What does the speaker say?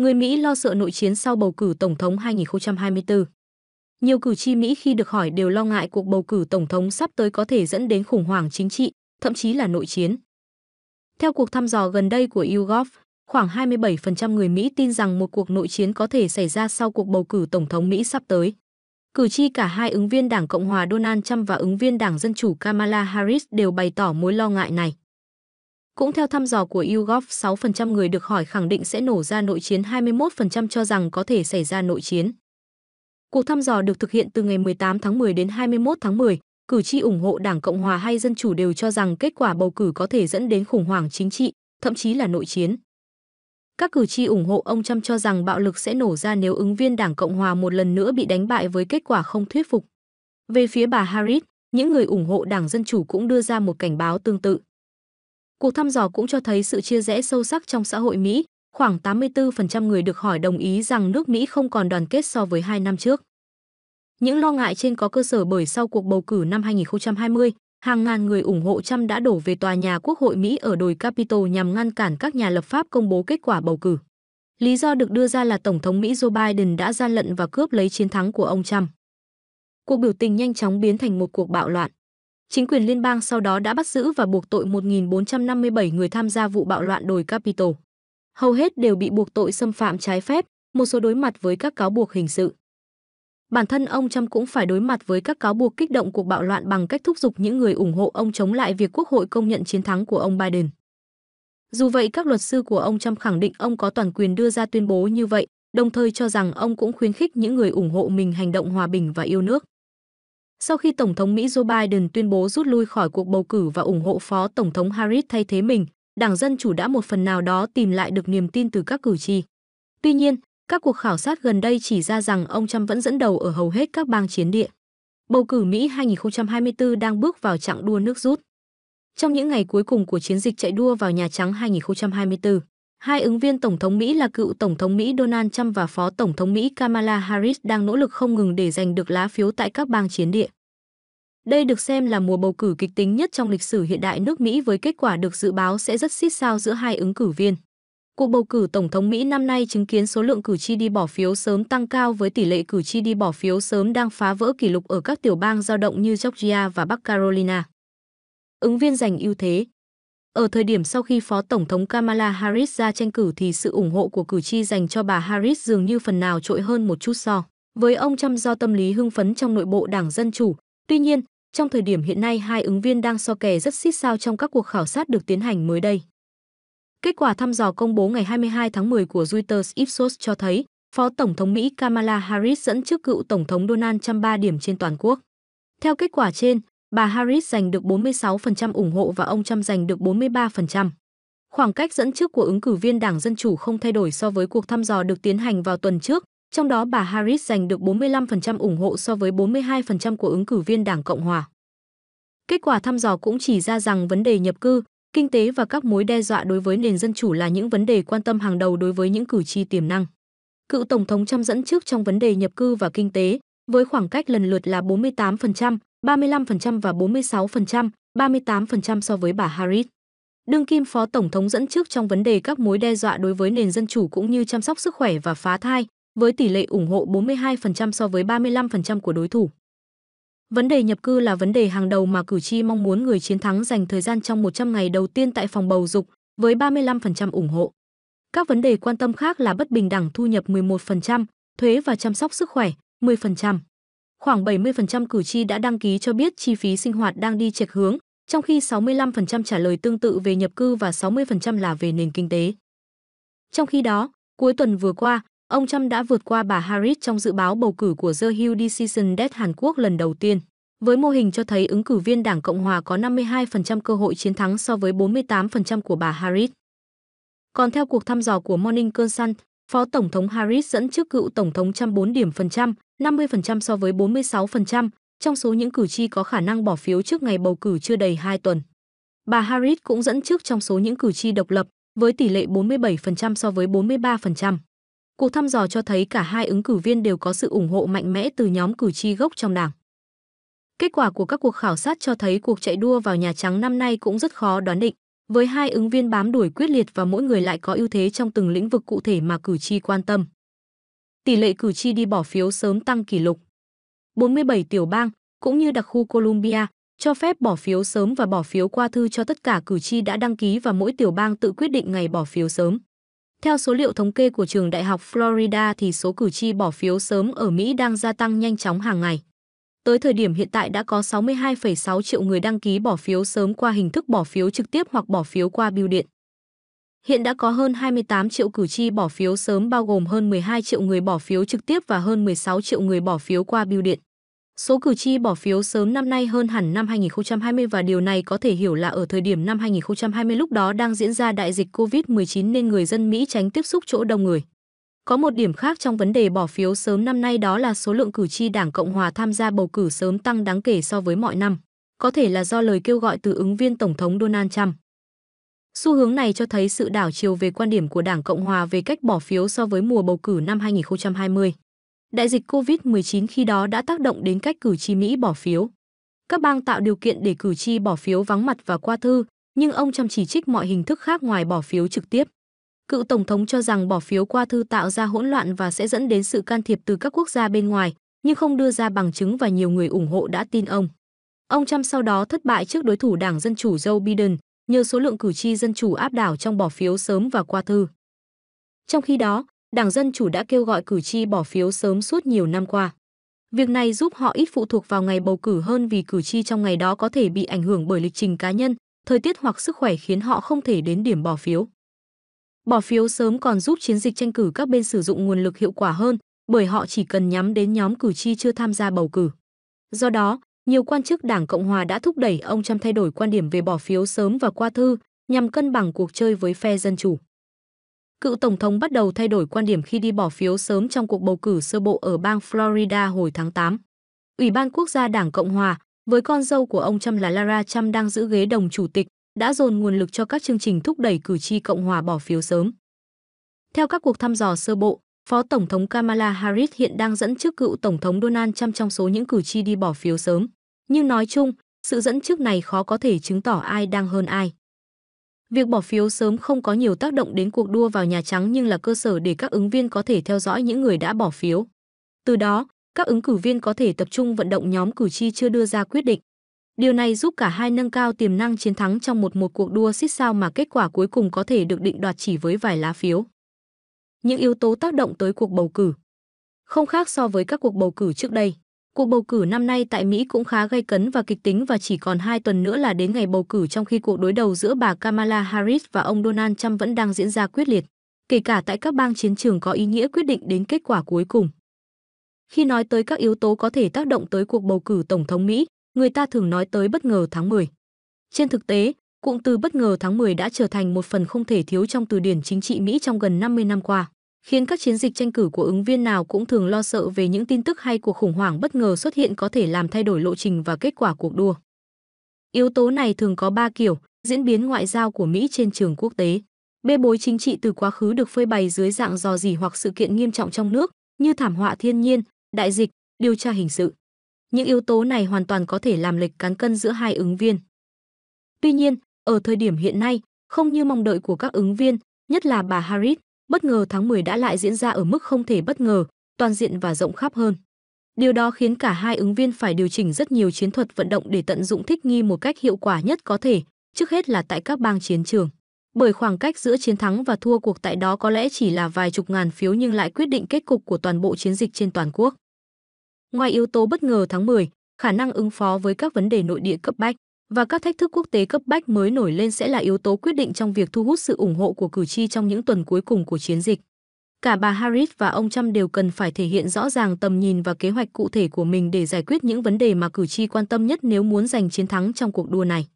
Người Mỹ lo sợ nội chiến sau bầu cử tổng thống 2024. Nhiều cử tri Mỹ khi được hỏi đều lo ngại cuộc bầu cử tổng thống sắp tới có thể dẫn đến khủng hoảng chính trị, thậm chí là nội chiến. Theo cuộc thăm dò gần đây của YouGov, khoảng 27% người Mỹ tin rằng một cuộc nội chiến có thể xảy ra sau cuộc bầu cử tổng thống Mỹ sắp tới. Cử tri cả hai ứng viên Đảng Cộng hòa Donald Trump và ứng viên Đảng Dân chủ Kamala Harris đều bày tỏ mối lo ngại này. Cũng theo thăm dò của YouGov, 6% người được hỏi khẳng định sẽ nổ ra nội chiến, 21% cho rằng có thể xảy ra nội chiến. Cuộc thăm dò được thực hiện từ ngày 18 tháng 10 đến 21 tháng 10, cử tri ủng hộ Đảng Cộng hòa hay Dân chủ đều cho rằng kết quả bầu cử có thể dẫn đến khủng hoảng chính trị, thậm chí là nội chiến. Các cử tri ủng hộ ông Trump cho rằng bạo lực sẽ nổ ra nếu ứng viên Đảng Cộng hòa một lần nữa bị đánh bại với kết quả không thuyết phục. Về phía bà Harris, những người ủng hộ Đảng Dân chủ cũng đưa ra một cảnh báo tương tự. Cuộc thăm dò cũng cho thấy sự chia rẽ sâu sắc trong xã hội Mỹ, khoảng 84% người được hỏi đồng ý rằng nước Mỹ không còn đoàn kết so với hai năm trước. Những lo ngại trên có cơ sở bởi sau cuộc bầu cử năm 2020, hàng ngàn người ủng hộ Trump đã đổ về tòa nhà Quốc hội Mỹ ở đồi Capitol nhằm ngăn cản các nhà lập pháp công bố kết quả bầu cử. Lý do được đưa ra là Tổng thống Mỹ Joe Biden đã gian lận và cướp lấy chiến thắng của ông Trump. Cuộc biểu tình nhanh chóng biến thành một cuộc bạo loạn chính quyền liên bang sau đó đã bắt giữ và buộc tội 1.457 người tham gia vụ bạo loạn đồi Capitol. Hầu hết đều bị buộc tội xâm phạm trái phép, một số đối mặt với các cáo buộc hình sự. Bản thân ông Trump cũng phải đối mặt với các cáo buộc kích động cuộc bạo loạn bằng cách thúc giục những người ủng hộ ông chống lại việc Quốc hội công nhận chiến thắng của ông Biden. Dù vậy, các luật sư của ông Trump khẳng định ông có toàn quyền đưa ra tuyên bố như vậy, đồng thời cho rằng ông cũng khuyến khích những người ủng hộ mình hành động hòa bình và yêu nước sau khi Tổng thống Mỹ Joe Biden tuyên bố rút lui khỏi cuộc bầu cử và ủng hộ Phó Tổng thống Harris thay thế mình, Đảng Dân Chủ đã một phần nào đó tìm lại được niềm tin từ các cử tri. Tuy nhiên, các cuộc khảo sát gần đây chỉ ra rằng ông Trump vẫn dẫn đầu ở hầu hết các bang chiến địa. Bầu cử Mỹ 2024 đang bước vào trạng đua nước rút. Trong những ngày cuối cùng của chiến dịch chạy đua vào Nhà Trắng 2024, hai ứng viên Tổng thống Mỹ là cựu Tổng thống Mỹ Donald Trump và Phó Tổng thống Mỹ Kamala Harris đang nỗ lực không ngừng để giành được lá phiếu tại các bang chiến địa. Đây được xem là mùa bầu cử kịch tính nhất trong lịch sử hiện đại nước Mỹ với kết quả được dự báo sẽ rất xít sao giữa hai ứng cử viên. Cuộc bầu cử tổng thống Mỹ năm nay chứng kiến số lượng cử tri đi bỏ phiếu sớm tăng cao với tỷ lệ cử tri đi bỏ phiếu sớm đang phá vỡ kỷ lục ở các tiểu bang dao động như Georgia và Bắc Carolina. Ứng viên giành ưu thế ở thời điểm sau khi Phó Tổng thống Kamala Harris ra tranh cử thì sự ủng hộ của cử tri dành cho bà Harris dường như phần nào trội hơn một chút so với ông Trump do tâm lý hưng phấn trong nội bộ đảng Dân Chủ. Tuy nhiên, trong thời điểm hiện nay hai ứng viên đang so kè rất xít sao trong các cuộc khảo sát được tiến hành mới đây. Kết quả thăm dò công bố ngày 22 tháng 10 của Reuters Ipsos cho thấy, Phó Tổng thống Mỹ Kamala Harris dẫn trước cựu Tổng thống Donald Trump 3 điểm trên toàn quốc. Theo kết quả trên, bà Harris giành được 46% ủng hộ và ông Trump giành được 43%. Khoảng cách dẫn trước của ứng cử viên Đảng Dân Chủ không thay đổi so với cuộc thăm dò được tiến hành vào tuần trước, trong đó bà Harris giành được 45% ủng hộ so với 42% của ứng cử viên Đảng Cộng hòa. Kết quả thăm dò cũng chỉ ra rằng vấn đề nhập cư, kinh tế và các mối đe dọa đối với nền dân chủ là những vấn đề quan tâm hàng đầu đối với những cử tri tiềm năng. Cựu Tổng thống Trump dẫn trước trong vấn đề nhập cư và kinh tế, với khoảng cách lần lượt là 48%, 35% và 46%, 38% so với bà Harris. Đương kim Phó Tổng thống dẫn trước trong vấn đề các mối đe dọa đối với nền dân chủ cũng như chăm sóc sức khỏe và phá thai, với tỷ lệ ủng hộ 42% so với 35% của đối thủ. Vấn đề nhập cư là vấn đề hàng đầu mà cử tri mong muốn người chiến thắng dành thời gian trong 100 ngày đầu tiên tại phòng bầu dục với 35% ủng hộ. Các vấn đề quan tâm khác là bất bình đẳng thu nhập 11%, thuế và chăm sóc sức khỏe 10%. Khoảng 70% cử tri đã đăng ký cho biết chi phí sinh hoạt đang đi chệch hướng, trong khi 65% trả lời tương tự về nhập cư và 60% là về nền kinh tế. Trong khi đó, cuối tuần vừa qua, Ông Trump đã vượt qua bà Harris trong dự báo bầu cử của The Hill Decision Desk Hàn Quốc lần đầu tiên, với mô hình cho thấy ứng cử viên Đảng Cộng Hòa có 52% cơ hội chiến thắng so với 48% của bà Harris. Còn theo cuộc thăm dò của Morning Consult, Phó Tổng thống Harris dẫn trước cựu Tổng thống Trump 4 điểm phần trăm, 50% so với 46%, trong số những cử tri có khả năng bỏ phiếu trước ngày bầu cử chưa đầy 2 tuần. Bà Harris cũng dẫn trước trong số những cử tri độc lập, với tỷ lệ 47% so với 43%. Cuộc thăm dò cho thấy cả hai ứng cử viên đều có sự ủng hộ mạnh mẽ từ nhóm cử tri gốc trong đảng. Kết quả của các cuộc khảo sát cho thấy cuộc chạy đua vào Nhà Trắng năm nay cũng rất khó đoán định, với hai ứng viên bám đuổi quyết liệt và mỗi người lại có ưu thế trong từng lĩnh vực cụ thể mà cử tri quan tâm. Tỷ lệ cử tri đi bỏ phiếu sớm tăng kỷ lục. 47 tiểu bang, cũng như đặc khu Columbia, cho phép bỏ phiếu sớm và bỏ phiếu qua thư cho tất cả cử tri đã đăng ký và mỗi tiểu bang tự quyết định ngày bỏ phiếu sớm. Theo số liệu thống kê của trường Đại học Florida thì số cử tri bỏ phiếu sớm ở Mỹ đang gia tăng nhanh chóng hàng ngày. Tới thời điểm hiện tại đã có 62,6 triệu người đăng ký bỏ phiếu sớm qua hình thức bỏ phiếu trực tiếp hoặc bỏ phiếu qua bưu điện. Hiện đã có hơn 28 triệu cử tri bỏ phiếu sớm bao gồm hơn 12 triệu người bỏ phiếu trực tiếp và hơn 16 triệu người bỏ phiếu qua bưu điện. Số cử tri bỏ phiếu sớm năm nay hơn hẳn năm 2020 và điều này có thể hiểu là ở thời điểm năm 2020 lúc đó đang diễn ra đại dịch COVID-19 nên người dân Mỹ tránh tiếp xúc chỗ đông người. Có một điểm khác trong vấn đề bỏ phiếu sớm năm nay đó là số lượng cử tri Đảng Cộng hòa tham gia bầu cử sớm tăng đáng kể so với mọi năm, có thể là do lời kêu gọi từ ứng viên Tổng thống Donald Trump. Xu hướng này cho thấy sự đảo chiều về quan điểm của Đảng Cộng hòa về cách bỏ phiếu so với mùa bầu cử năm 2020 đại dịch COVID-19 khi đó đã tác động đến cách cử tri Mỹ bỏ phiếu. Các bang tạo điều kiện để cử tri bỏ phiếu vắng mặt và qua thư, nhưng ông Trump chỉ trích mọi hình thức khác ngoài bỏ phiếu trực tiếp. Cựu tổng thống cho rằng bỏ phiếu qua thư tạo ra hỗn loạn và sẽ dẫn đến sự can thiệp từ các quốc gia bên ngoài, nhưng không đưa ra bằng chứng và nhiều người ủng hộ đã tin ông. Ông Trump sau đó thất bại trước đối thủ Đảng Dân chủ Joe Biden nhờ số lượng cử tri dân chủ áp đảo trong bỏ phiếu sớm và qua thư. Trong khi đó, Đảng Dân Chủ đã kêu gọi cử tri bỏ phiếu sớm suốt nhiều năm qua. Việc này giúp họ ít phụ thuộc vào ngày bầu cử hơn vì cử tri trong ngày đó có thể bị ảnh hưởng bởi lịch trình cá nhân, thời tiết hoặc sức khỏe khiến họ không thể đến điểm bỏ phiếu. Bỏ phiếu sớm còn giúp chiến dịch tranh cử các bên sử dụng nguồn lực hiệu quả hơn, bởi họ chỉ cần nhắm đến nhóm cử tri chưa tham gia bầu cử. Do đó, nhiều quan chức Đảng Cộng hòa đã thúc đẩy ông Trump thay đổi quan điểm về bỏ phiếu sớm và qua thư nhằm cân bằng cuộc chơi với phe dân chủ cựu tổng thống bắt đầu thay đổi quan điểm khi đi bỏ phiếu sớm trong cuộc bầu cử sơ bộ ở bang Florida hồi tháng 8. Ủy ban Quốc gia Đảng Cộng hòa, với con dâu của ông Trump là Lara Trump đang giữ ghế đồng chủ tịch, đã dồn nguồn lực cho các chương trình thúc đẩy cử tri Cộng hòa bỏ phiếu sớm. Theo các cuộc thăm dò sơ bộ, Phó Tổng thống Kamala Harris hiện đang dẫn trước cựu Tổng thống Donald Trump trong số những cử tri đi bỏ phiếu sớm. Nhưng nói chung, sự dẫn trước này khó có thể chứng tỏ ai đang hơn ai. Việc bỏ phiếu sớm không có nhiều tác động đến cuộc đua vào Nhà Trắng nhưng là cơ sở để các ứng viên có thể theo dõi những người đã bỏ phiếu. Từ đó, các ứng cử viên có thể tập trung vận động nhóm cử tri chưa đưa ra quyết định. Điều này giúp cả hai nâng cao tiềm năng chiến thắng trong một một cuộc đua xích sao mà kết quả cuối cùng có thể được định đoạt chỉ với vài lá phiếu. Những yếu tố tác động tới cuộc bầu cử không khác so với các cuộc bầu cử trước đây. Cuộc bầu cử năm nay tại Mỹ cũng khá gây cấn và kịch tính và chỉ còn 2 tuần nữa là đến ngày bầu cử trong khi cuộc đối đầu giữa bà Kamala Harris và ông Donald Trump vẫn đang diễn ra quyết liệt, kể cả tại các bang chiến trường có ý nghĩa quyết định đến kết quả cuối cùng. Khi nói tới các yếu tố có thể tác động tới cuộc bầu cử tổng thống Mỹ, người ta thường nói tới bất ngờ tháng 10. Trên thực tế, cụm từ bất ngờ tháng 10 đã trở thành một phần không thể thiếu trong từ điển chính trị Mỹ trong gần 50 năm qua khiến các chiến dịch tranh cử của ứng viên nào cũng thường lo sợ về những tin tức hay cuộc khủng hoảng bất ngờ xuất hiện có thể làm thay đổi lộ trình và kết quả cuộc đua. Yếu tố này thường có 3 kiểu, diễn biến ngoại giao của Mỹ trên trường quốc tế, bê bối chính trị từ quá khứ được phơi bày dưới dạng dò dỉ hoặc sự kiện nghiêm trọng trong nước, như thảm họa thiên nhiên, đại dịch, điều tra hình sự. Những yếu tố này hoàn toàn có thể làm lệch cán cân giữa hai ứng viên. Tuy nhiên, ở thời điểm hiện nay, không như mong đợi của các ứng viên, nhất là bà Harris, bất ngờ tháng 10 đã lại diễn ra ở mức không thể bất ngờ, toàn diện và rộng khắp hơn. Điều đó khiến cả hai ứng viên phải điều chỉnh rất nhiều chiến thuật vận động để tận dụng thích nghi một cách hiệu quả nhất có thể, trước hết là tại các bang chiến trường. Bởi khoảng cách giữa chiến thắng và thua cuộc tại đó có lẽ chỉ là vài chục ngàn phiếu nhưng lại quyết định kết cục của toàn bộ chiến dịch trên toàn quốc. Ngoài yếu tố bất ngờ tháng 10, khả năng ứng phó với các vấn đề nội địa cấp bách, và các thách thức quốc tế cấp bách mới nổi lên sẽ là yếu tố quyết định trong việc thu hút sự ủng hộ của cử tri trong những tuần cuối cùng của chiến dịch. Cả bà Harris và ông Trump đều cần phải thể hiện rõ ràng tầm nhìn và kế hoạch cụ thể của mình để giải quyết những vấn đề mà cử tri quan tâm nhất nếu muốn giành chiến thắng trong cuộc đua này.